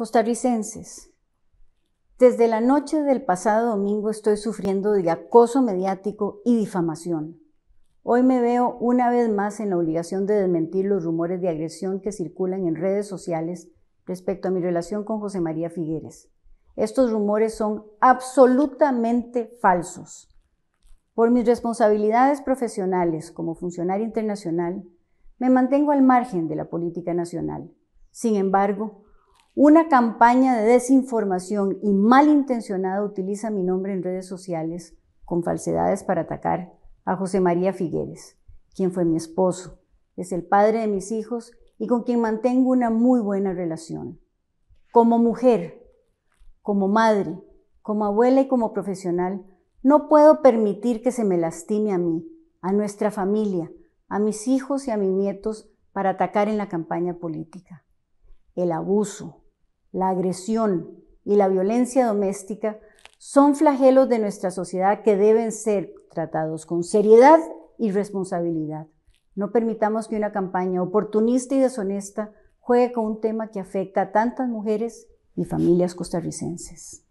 Costarricenses, desde la noche del pasado domingo estoy sufriendo de acoso mediático y difamación. Hoy me veo una vez más en la obligación de desmentir los rumores de agresión que circulan en redes sociales respecto a mi relación con José María Figueres. Estos rumores son absolutamente falsos. Por mis responsabilidades profesionales como funcionario internacional, me mantengo al margen de la política nacional. Sin embargo, una campaña de desinformación y malintencionada utiliza mi nombre en redes sociales con falsedades para atacar a José María Figueres, quien fue mi esposo, es el padre de mis hijos y con quien mantengo una muy buena relación. Como mujer, como madre, como abuela y como profesional, no puedo permitir que se me lastime a mí, a nuestra familia, a mis hijos y a mis nietos para atacar en la campaña política. El abuso, la agresión y la violencia doméstica son flagelos de nuestra sociedad que deben ser tratados con seriedad y responsabilidad. No permitamos que una campaña oportunista y deshonesta juegue con un tema que afecta a tantas mujeres y familias costarricenses.